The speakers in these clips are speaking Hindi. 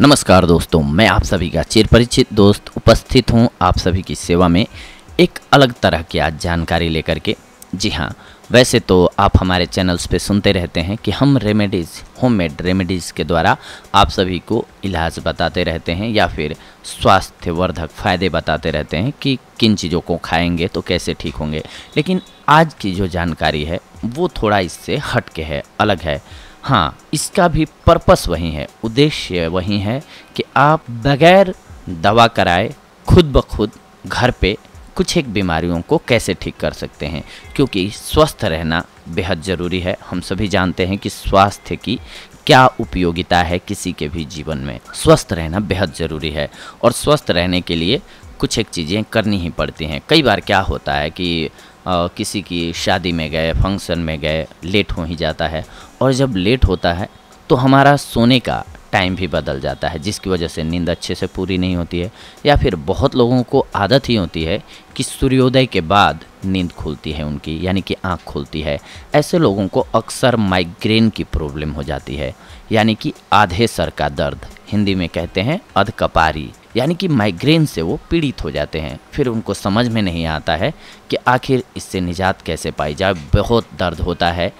नमस्कार दोस्तों मैं आप सभी का चिर परिचित दोस्त उपस्थित हूं आप सभी की सेवा में एक अलग तरह की आज जानकारी लेकर के जी हाँ वैसे तो आप हमारे चैनल्स पे सुनते रहते हैं कि हम रेमेडीज़ होममेड रेमेडीज़ के द्वारा आप सभी को इलाज बताते रहते हैं या फिर स्वास्थ्यवर्धक फ़ायदे बताते रहते हैं कि किन चीज़ों को खाएंगे तो कैसे ठीक होंगे लेकिन आज की जो जानकारी है वो थोड़ा इससे हट है अलग है हाँ इसका भी पर्पस वही है उद्देश्य वही है कि आप बगैर दवा कराए खुद ब खुद घर पे कुछ एक बीमारियों को कैसे ठीक कर सकते हैं क्योंकि स्वस्थ रहना बेहद ज़रूरी है हम सभी जानते हैं कि स्वास्थ्य की क्या उपयोगिता है किसी के भी जीवन में स्वस्थ रहना बेहद ज़रूरी है और स्वस्थ रहने के लिए कुछ एक चीज़ें करनी ही पड़ती हैं कई बार क्या होता है कि किसी की शादी में गए फंक्शन में गए लेट हो ही जाता है और जब लेट होता है तो हमारा सोने का टाइम भी बदल जाता है जिसकी वजह से नींद अच्छे से पूरी नहीं होती है या फिर बहुत लोगों को आदत ही होती है कि सूर्योदय के बाद नींद खुलती है उनकी यानी कि आँख खुलती है ऐसे लोगों को अक्सर माइग्रेन की प्रॉब्लम हो जाती है यानी कि आधे सर का दर्द हिंदी में कहते हैं अध कपारी यानी कि माइग्रेन से वो पीड़ित हो जाते हैं फिर उनको समझ में नहीं आता है कि आखिर इससे निजात कैसे पाई जाए बहुत दर्द होता है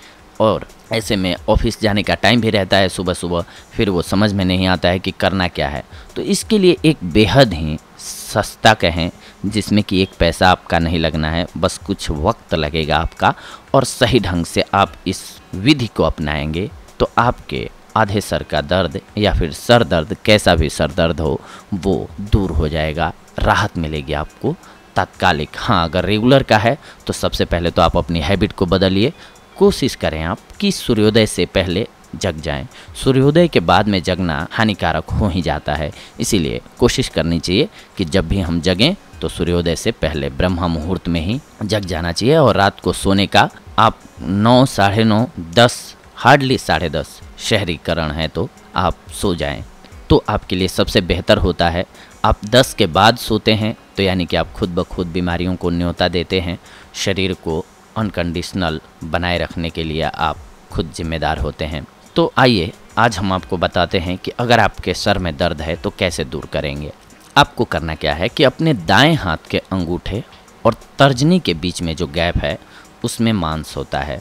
और ऐसे में ऑफिस जाने का टाइम भी रहता है सुबह सुबह फिर वो समझ में नहीं आता है कि करना क्या है तो इसके लिए एक बेहद ही सस्ता कहें जिसमें कि एक पैसा आपका नहीं लगना है बस कुछ वक्त लगेगा आपका और सही ढंग से आप इस विधि को अपनाएंगे तो आपके आधे सर का दर्द या फिर सर दर्द कैसा भी सर दर्द हो वो दूर हो जाएगा राहत मिलेगी आपको तात्कालिक हाँ अगर रेगुलर का है तो सबसे पहले तो आप अपनी हैबिट को बदलिए कोशिश करें आप कि सूर्योदय से पहले जग जाएं सूर्योदय के बाद में जगना हानिकारक हो ही जाता है इसीलिए कोशिश करनी चाहिए कि जब भी हम जगें तो सूर्योदय से पहले ब्रह्म मुहूर्त में ही जग जाना चाहिए और रात को सोने का आप नौ साढ़े नौ दस हार्डली साढ़े दस शहरीकरण है तो आप सो जाएं तो आपके लिए सबसे बेहतर होता है आप 10 के बाद सोते हैं तो यानी कि आप खुद ब खुद बीमारियों को न्योता देते हैं शरीर को अनकंडीशनल बनाए रखने के लिए आप खुद जिम्मेदार होते हैं तो आइए आज हम आपको बताते हैं कि अगर आपके सर में दर्द है तो कैसे दूर करेंगे आपको करना क्या है कि अपने दाएं हाथ के अंगूठे और तर्जनी के बीच में जो गैप है उसमें मांस होता है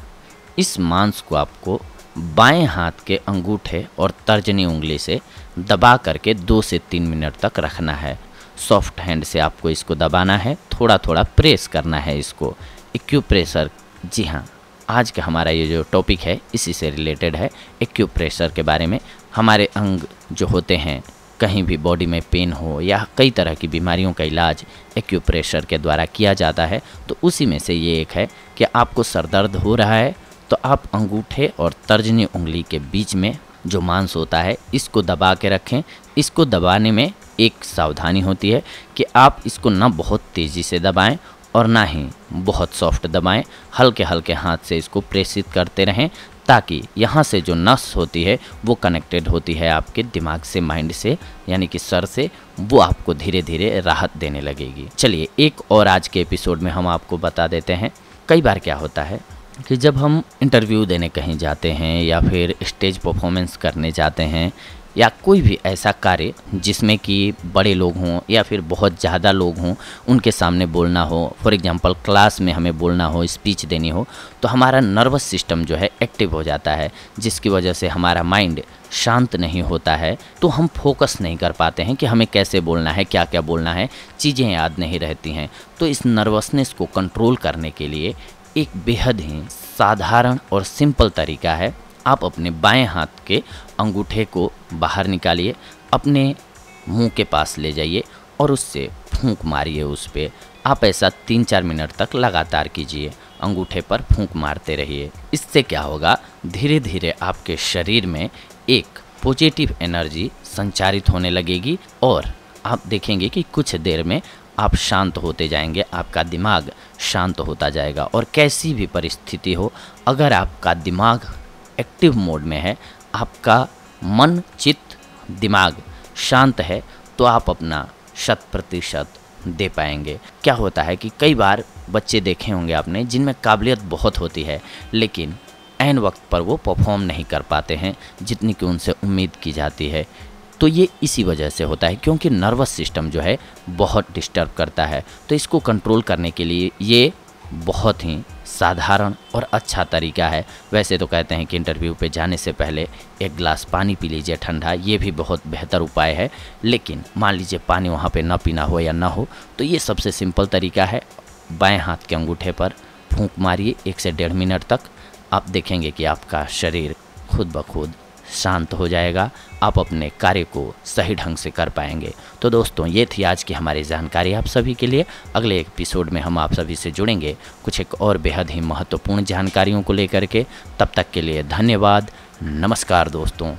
इस मांस को आपको बाएं हाथ के अंगूठे और तर्जनी उंगली से दबा करके दो से तीन मिनट तक रखना है सॉफ्ट हैंड से आपको इसको दबाना है थोड़ा थोड़ा प्रेस करना है इसको एक्यूप्रेशर जी हाँ आज का हमारा ये जो टॉपिक है इसी से रिलेटेड है एक्यूप्रेशर के बारे में हमारे अंग जो होते हैं कहीं भी बॉडी में पेन हो या कई तरह की बीमारियों का इलाज एक्यूप्रेशर के द्वारा किया जाता है तो उसी में से ये एक है कि आपको सर दर्द हो रहा है तो आप अंगूठे और तर्जनी उंगली के बीच में जो मांस होता है इसको दबा के रखें इसको दबाने में एक सावधानी होती है कि आप इसको ना बहुत तेज़ी से दबाएं और ना ही बहुत सॉफ्ट दबाएं हल्के हल्के हाथ से इसको प्रेषित करते रहें ताकि यहाँ से जो नस होती है वो कनेक्टेड होती है आपके दिमाग से माइंड से यानी कि सर से वो आपको धीरे धीरे राहत देने लगेगी चलिए एक और आज के एपिसोड में हम आपको बता देते हैं कई बार क्या होता है कि जब हम इंटरव्यू देने कहीं जाते हैं या फिर स्टेज परफॉर्मेंस करने जाते हैं या कोई भी ऐसा कार्य जिसमें कि बड़े लोग हों या फिर बहुत ज़्यादा लोग हों उनके सामने बोलना हो फॉर एग्ज़ाम्पल क्लास में हमें बोलना हो स्पीच देनी हो तो हमारा नर्वस सिस्टम जो है एक्टिव हो जाता है जिसकी वजह से हमारा माइंड शांत नहीं होता है तो हम फोकस नहीं कर पाते हैं कि हमें कैसे बोलना है क्या क्या बोलना है चीज़ें याद नहीं रहती हैं तो इस नर्वसनेस को कंट्रोल करने के लिए एक बेहद ही साधारण और सिंपल तरीका है आप अपने बाएं हाथ के अंगूठे को बाहर निकालिए अपने मुंह के पास ले जाइए और उससे फूंक मारिए उस पर आप ऐसा तीन चार मिनट तक लगातार कीजिए अंगूठे पर फूंक मारते रहिए इससे क्या होगा धीरे धीरे आपके शरीर में एक पॉजिटिव एनर्जी संचारित होने लगेगी और आप देखेंगे कि कुछ देर में आप शांत होते जाएंगे आपका दिमाग शांत होता जाएगा और कैसी भी परिस्थिति हो अगर आपका दिमाग एक्टिव मोड में है आपका मन चित्त दिमाग शांत है तो आप अपना शत प्रतिशत दे पाएंगे क्या होता है कि कई बार बच्चे देखे होंगे आपने जिनमें काबिलियत बहुत होती है लेकिन एन वक्त पर वो परफॉर्म नहीं कर पाते हैं जितनी कि उनसे उम्मीद की जाती है तो ये इसी वजह से होता है क्योंकि नर्वस सिस्टम जो है बहुत डिस्टर्ब करता है तो इसको कंट्रोल करने के लिए ये बहुत ही साधारण और अच्छा तरीका है वैसे तो कहते हैं कि इंटरव्यू पे जाने से पहले एक गिलास पानी पी लीजिए ठंडा ये भी बहुत बेहतर उपाय है लेकिन मान लीजिए पानी वहाँ पे ना पीना हो या ना हो तो ये सबसे सिंपल तरीका है बाएं हाथ के अंगूठे पर फूंक मारिए एक से डेढ़ मिनट तक आप देखेंगे कि आपका शरीर खुद ब खुद शांत हो जाएगा आप अपने कार्य को सही ढंग से कर पाएंगे तो दोस्तों ये थी आज की हमारी जानकारी आप सभी के लिए अगले एपिसोड में हम आप सभी से जुड़ेंगे कुछ एक और बेहद ही महत्वपूर्ण जानकारियों को लेकर के तब तक के लिए धन्यवाद नमस्कार दोस्तों